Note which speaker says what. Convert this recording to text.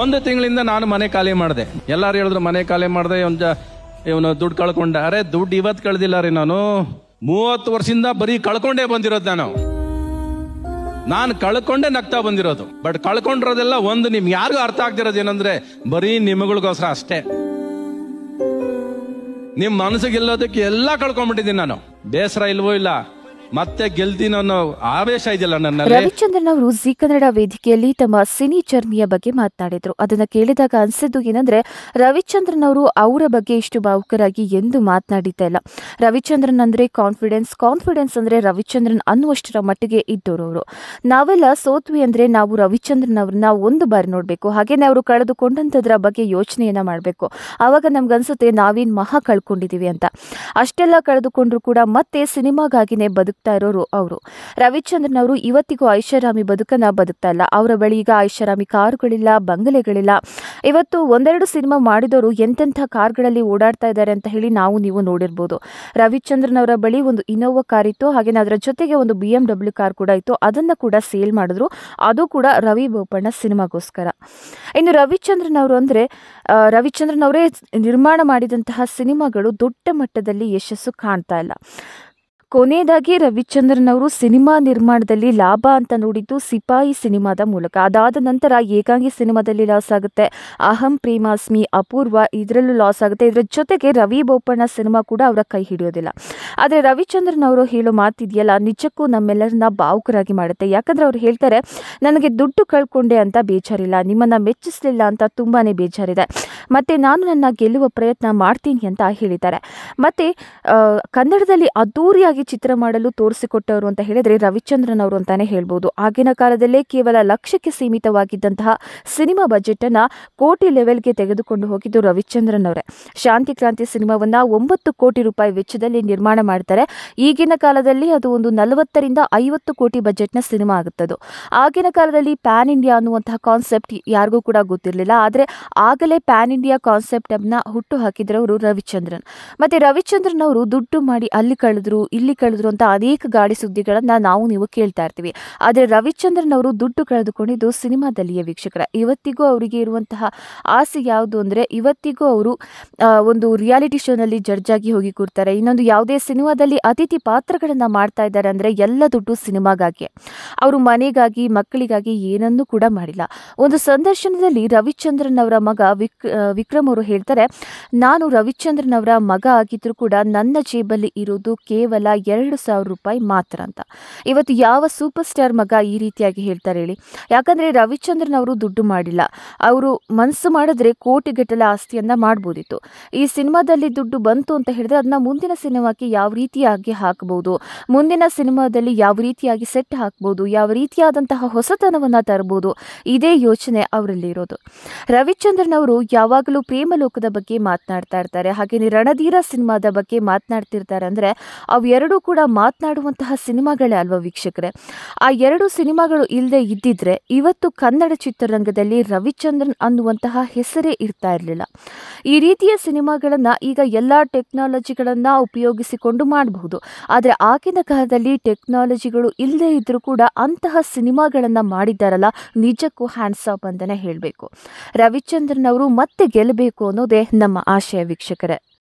Speaker 1: ಒಂದು ತಿಂಗಳಿಂದ ನಾನು ಮನೆ ಖಾಲಿ ಮಾಡಿದೆ ಎಲ್ಲಾರು ಹೇಳಿದ್ರು ಮನೆ ಖಾಲಿ ಮಾಡಿದೆ ಒಂದು ಇವನು ದುಡ್ಡು ಕಳ್ಕೊಂಡೆ ಅರೆ ದುಡ್ಡು ಇವತ್ತು ಕಳ್ದಿಲ್ಲ ರೀ ನಾನು ಮೂವತ್ತು ವರ್ಷದಿಂದ ಬರೀ ಕಳ್ಕೊಂಡೇ ಬಂದಿರೋದು ನಾನು ನಾನು ಕಳ್ಕೊಂಡೆ ನಗ್ತಾ ಬಂದಿರೋದು ಬಟ್ ಕಳ್ಕೊಂಡಿರೋದೆಲ್ಲ ಒಂದು ನಿಮ್ ಯಾರಿಗೂ ಅರ್ಥ ಆಗ್ತಿರೋದು ಏನಂದ್ರೆ ಬರೀ ನಿಮಗಳಿಗೋಸ್ಕರ ಅಷ್ಟೇ ನಿಮ್ಮ ಮನಸ್ಸಿಗೆ ಎಲ್ಲಾ ಎಲ್ಲ ಕಳ್ಕೊಂಡ್ಬಿಟ್ಟಿದ್ದೀನಿ ನಾನು ಬೇಸರ ಇಲ್ವೋ ಇಲ್ಲ ಮತ್ತೆ ಗೆಲ್ದಿನ ಆವೇಶ ಇದೆಯಲ್ಲ ನನ್ನ
Speaker 2: ರವಿಚಂದ್ರನ್ ಅವರು ಜಿ ಕನ್ನಡ ವೇದಿಕೆಯಲ್ಲಿ ತಮ್ಮ ಸಿನಿ ಜರ್ನಿಯ ಬಗ್ಗೆ ಮಾತನಾಡಿದ್ರು ಅದನ್ನ ಕೇಳಿದಾಗ ಅನ್ಸಿದ್ದು ಏನಂದ್ರೆ ರವಿಚಂದ್ರನ್ ಅವರು ಅವರ ಬಗ್ಗೆ ಇಷ್ಟು ಭಾವುಕರಾಗಿ ಎಂದು ಮಾತನಾಡಿದ್ದೆ ಇಲ್ಲ ರವಿಚಂದ್ರನ್ ಅಂದ್ರೆ ಕಾನ್ಫಿಡೆನ್ಸ್ ಕಾನ್ಫಿಡೆನ್ಸ್ ಅಂದ್ರೆ ರವಿಚಂದ್ರನ್ ಅನ್ನುವಷ್ಟರ ಮಟ್ಟಿಗೆ ಇದ್ದವರು ಅವರು ನಾವೆಲ್ಲ ಸೋತ್ವಿ ಅಂದ್ರೆ ನಾವು ರವಿಚಂದ್ರನ್ ಅವ್ರನ್ನ ಒಂದು ಬಾರಿ ನೋಡಬೇಕು ಹಾಗೇನೆ ಅವರು ಕಳೆದುಕೊಂಡಂತದ್ರ ಬಗ್ಗೆ ಯೋಚನೆಯನ್ನ ಮಾಡಬೇಕು ಆವಾಗ ನಮ್ಗನ್ಸುತ್ತೆ ನಾವೇನ್ ಮಹಾ ಕಳ್ಕೊಂಡಿದೀವಿ ಅಂತ ಅಷ್ಟೆಲ್ಲ ಕಳೆದುಕೊಂಡ್ರು ಕೂಡ ಮತ್ತೆ ಸಿನಿಮಾಗಾಗಿನೇ ಬದುಕು ಬದುಕ್ತಾ ಇರೋರು ಅವರು ರವಿಚಂದ್ರನ್ ಅವರು ಇವತ್ತಿಗೂ ಐಷಾರಾಮಿ ಬದುಕನ್ನ ಬದುಕ್ತಾ ಇಲ್ಲ ಅವರ ಬಳಿ ಈಗ ಐಷಾರಾಮಿ ಕಾರುಗಳಿಲ್ಲ ಬಂಗಲೆಗಳಿಲ್ಲ ಇವತ್ತು ಒಂದೆರಡು ಸಿನಿಮಾ ಮಾಡಿದವರು ಎಂತೆಂಥ ಕಾರ್ಗಳಲ್ಲಿ ಓಡಾಡ್ತಾ ಇದ್ದಾರೆ ಅಂತ ಹೇಳಿ ನಾವು ನೀವು ನೋಡಿರ್ಬೋದು ರವಿಚಂದ್ರನ್ ಅವರ ಬಳಿ ಒಂದು ಇನೋವಾ ಕಾರ್ ಇತ್ತು ಹಾಗೆ ಅದರ ಜೊತೆಗೆ ಒಂದು ಬಿ ಎಂ ಡಬ್ಲ್ಯೂ ಕಾರ್ ಕೂಡ ಇತ್ತು ಅದನ್ನು ಕೂಡ ಸೇಲ್ ಮಾಡಿದ್ರು ಅದು ಕೂಡ ರವಿ ಬೋಪಣ್ಣ ಸಿನಿಮಾಗೋಸ್ಕರ ಇನ್ನು ರವಿಚಂದ್ರನ್ ಅವರು ಅಂದರೆ ರವಿಚಂದ್ರನ್ ಅವರೇ ನಿರ್ಮಾಣ ಮಾಡಿದಂತಹ ಸಿನಿಮಾಗಳು ದೊಡ್ಡ ಮಟ್ಟದಲ್ಲಿ ಯಶಸ್ಸು ಕಾಣ್ತಾ ಇಲ್ಲ ಕೊನೆಯದಾಗಿ ರವಿಚಂದ್ರನ್ ಅವರು ಸಿನಿಮಾ ನಿರ್ಮಾಣದಲ್ಲಿ ಲಾಭ ಅಂತ ನೋಡಿದ್ದು ಸಿಪಾಯಿ ಸಿನಿಮಾದ ಮೂಲಕ ಅದಾದ ನಂತರ ಏಕಾಂಗಿ ಸಿನಿಮಾದಲ್ಲಿ ಲಾಸ್ ಆಗುತ್ತೆ ಅಹಂ ಪ್ರೇಮಾಸ್ಮಿ ಅಪೂರ್ವ ಇದರಲ್ಲೂ ಲಾಸ್ ಆಗುತ್ತೆ ಇದರ ಜೊತೆಗೆ ರವಿ ಬೋಪಣ್ಣ ಸಿನಿಮಾ ಕೂಡ ಅವರ ಕೈ ಹಿಡಿಯೋದಿಲ್ಲ ಆದರೆ ರವಿಚಂದ್ರನ್ ಅವರು ಹೇಳೋ ಮಾತಿದೆಯಲ್ಲ ನಿಜಕ್ಕೂ ನಮ್ಮೆಲ್ಲರನ್ನ ಭಾವುಕರಾಗಿ ಮಾಡುತ್ತೆ ಯಾಕಂದರೆ ಅವ್ರು ಹೇಳ್ತಾರೆ ನನಗೆ ದುಡ್ಡು ಕಳ್ಕೊಂಡೆ ಅಂತ ಬೇಜಾರಿಲ್ಲ ನಿಮ್ಮನ್ನು ಮೆಚ್ಚಿಸಲಿಲ್ಲ ಅಂತ ತುಂಬಾ ಬೇಜಾರಿದೆ ಮತ್ತು ನಾನು ನನ್ನ ಗೆಲ್ಲುವ ಪ್ರಯತ್ನ ಮಾಡ್ತೀನಿ ಅಂತ ಹೇಳಿದ್ದಾರೆ ಮತ್ತು ಕನ್ನಡದಲ್ಲಿ ಅದ್ದೂರಿಯಾಗಿ ಚಿತ್ರ ಮಾಡಲು ತೋರಿಸಿಕೊಟ್ಟವರು ಅಂತ ಹೇಳಿದ್ರೆ ರವಿಚಂದ್ರನ್ ಅವರು ಅಂತಾನೆ ಹೇಳ್ಬೋದು ಆಗಿನ ಕಾಲದಲ್ಲೇ ಕೇವಲ ಲಕ್ಷಕ್ಕೆ ಸೀಮಿತವಾಗಿದ್ದಂತಹ ಸಿನಿಮಾ ಬಜೆಟ್ ಅನ್ನ ಕೋಟಿ ಲೆವೆಲ್ಗೆ ತೆಗೆದುಕೊಂಡು ಹೋಗಿದ್ದು ರವಿಚಂದ್ರನ್ ಅವರೇ ಶಾಂತಿ ಕ್ರಾಂತಿ ಸಿನಿಮಾವನ್ನ ಒಂಬತ್ತು ಕೋಟಿ ರೂಪಾಯಿ ವೆಚ್ಚದಲ್ಲಿ ನಿರ್ಮಾಣ ಮಾಡ್ತಾರೆ ಈಗಿನ ಕಾಲದಲ್ಲಿ ಅದು ಒಂದು ನಲವತ್ತರಿಂದ ಐವತ್ತು ಕೋಟಿ ಬಜೆಟ್ನ ಸಿನಿಮಾ ಆಗುತ್ತದೆ ಆಗಿನ ಕಾಲದಲ್ಲಿ ಪ್ಯಾನ್ ಇಂಡಿಯಾ ಅನ್ನುವಂತಹ ಕಾನ್ಸೆಪ್ಟ್ ಯಾರಿಗೂ ಕೂಡ ಗೊತ್ತಿರಲಿಲ್ಲ ಆದರೆ ಆಗಲೇ ಪ್ಯಾನ್ ಇಂಡಿಯಾ ಕಾನ್ಸೆಪ್ಟ್ ಅನ್ನ ಹುಟ್ಟು ಹಾಕಿದ್ರವರು ರವಿಚಂದ್ರನ್ ಮತ್ತೆ ರವಿಚಂದ್ರನ್ ಅವರು ದುಡ್ಡು ಮಾಡಿ ಅಲ್ಲಿ ಕಳೆದ್ರು ಇಲ್ಲಿ ಎಲ್ಲಿ ಕಳೆದ್ರು ಅಂತ ಅನೇಕ ಗಾಡಿ ಸುದ್ದಿಗಳನ್ನು ನಾವು ನೀವು ಕೇಳ್ತಾ ಇರ್ತೀವಿ ಆದರೆ ರವಿಚಂದ್ರನ್ ಅವರು ದುಡ್ಡು ಕಳೆದುಕೊಂಡಿದ್ದು ಸಿನಿಮಾದಲ್ಲಿಯ ವೀಕ್ಷಕರ ಇವತ್ತಿಗೂ ಅವರಿಗೆ ಇರುವಂತಹ ಆಸೆ ಯಾವುದು ಅಂದರೆ ಇವತ್ತಿಗೂ ಅವರು ಒಂದು ರಿಯಾಲಿಟಿ ಶೋನಲ್ಲಿ ಜಡ್ಜ್ ಆಗಿ ಹೋಗಿ ಕೂರ್ತಾರೆ ಇನ್ನೊಂದು ಯಾವುದೇ ಸಿನಿಮಾದಲ್ಲಿ ಅತಿಥಿ ಪಾತ್ರಗಳನ್ನು ಮಾಡ್ತಾ ಇದ್ದಾರೆ ಅಂದರೆ ಎಲ್ಲ ದುಡ್ಡು ಸಿನಿಮಾಗಾಗಿ ಅವರು ಮನೆಗಾಗಿ ಮಕ್ಕಳಿಗಾಗಿ ಏನನ್ನೂ ಕೂಡ ಮಾಡಿಲ್ಲ ಒಂದು ಸಂದರ್ಶನದಲ್ಲಿ ರವಿಚಂದ್ರನ್ ಅವರ ಮಗ ವಿಕ್ ವಿಕ್ರಮ್ ಅವರು ಹೇಳ್ತಾರೆ ನಾನು ರವಿಚಂದ್ರನ್ ಅವರ ಮಗ ಆಗಿದ್ರೂ ಕೂಡ ನನ್ನ ಜೇಬಲ್ಲಿ ಇರೋದು ಕೇವಲ ಎರಡು ಸಾವಿರ ರೂಪಾಯಿ ಮಾತ್ರ ಅಂತ ಇವತ್ತು ಯಾವ ಸೂಪರ್ ಸ್ಟಾರ್ ಮಗ ಈ ರೀತಿಯಾಗಿ ಹೇಳ್ತಾರೆ ಹೇಳಿ ಯಾಕಂದರೆ ರವಿಚಂದ್ರನ್ ಅವರು ದುಡ್ಡು ಮಾಡಿಲ್ಲ ಅವರು ಮನಸ್ಸು ಮಾಡಿದ್ರೆ ಕೋಟಿಗಟ್ಟಲೆ ಆಸ್ತಿಯನ್ನು ಮಾಡ್ಬೋದಿತ್ತು ಈ ಸಿನಿಮಾದಲ್ಲಿ ದುಡ್ಡು ಬಂತು ಅಂತ ಹೇಳಿದ್ರೆ ಅದನ್ನ ಮುಂದಿನ ಸಿನಿಮಾಕ್ಕೆ ಯಾವ ರೀತಿಯಾಗಿ ಹಾಕಬಹುದು ಮುಂದಿನ ಸಿನಿಮಾದಲ್ಲಿ ಯಾವ ರೀತಿಯಾಗಿ ಸೆಟ್ ಹಾಕ್ಬೋದು ಯಾವ ರೀತಿಯಾದಂತಹ ಹೊಸತನವನ್ನು ತರಬಹುದು ಇದೇ ಯೋಚನೆ ಇರೋದು ರವಿಚಂದ್ರನ್ ಅವರು ಯಾವಾಗಲೂ ಪ್ರೇಮ ಲೋಕದ ಬಗ್ಗೆ ಮಾತನಾಡ್ತಾ ಇರ್ತಾರೆ ಹಾಗೆ ರಣಧೀರ ಸಿನಿಮಾದ ಬಗ್ಗೆ ಮಾತನಾಡ್ತಿರ್ತಾರೆ ಅಂದ್ರೆ ಅವು ಎರಡು ಕೂಡ ಮಾತನಾಡುವಂತಹ ಸಿನಿಮಾಗಳೇ ಅಲ್ವಾ ವೀಕ್ಷಕರೇ ಆ ಎರಡು ಸಿನಿಮಾಗಳು ಇಲ್ಲದೆ ಇದ್ದಿದ್ರೆ ಇವತ್ತು ಕನ್ನಡ ಚಿತ್ರರಂಗದಲ್ಲಿ ರವಿಚಂದ್ರನ್ ಅನ್ನುವಂತಹ ಹೆಸರೇ ಇರ್ತಾ ಇರಲಿಲ್ಲ ಈ ರೀತಿಯ ಸಿನಿಮಾಗಳನ್ನ ಈಗ ಎಲ್ಲ ಟೆಕ್ನಾಲಜಿಗಳನ್ನ ಉಪಯೋಗಿಸಿಕೊಂಡು ಮಾಡಬಹುದು ಆದರೆ ಆಗಿನ ಕಾಲದಲ್ಲಿ ಟೆಕ್ನಾಲಜಿಗಳು ಇಲ್ಲದೆ ಇದ್ದರೂ ಕೂಡ ಅಂತಹ ಸಿನಿಮಾಗಳನ್ನ ಮಾಡಿದ್ದಾರಲ್ಲ ನಿಜಕ್ಕೂ ಹ್ಯಾಂಡ್ಸ್ ಆಫ್ ಅಂತಲೇ ಹೇಳಬೇಕು ರವಿಚಂದ್ರನ್ ಅವರು ಮತ್ತೆ ಗೆಲ್ಲಬೇಕು ಅನ್ನೋದೇ ನಮ್ಮ ಆಶಯ ವೀಕ್ಷಕರೇ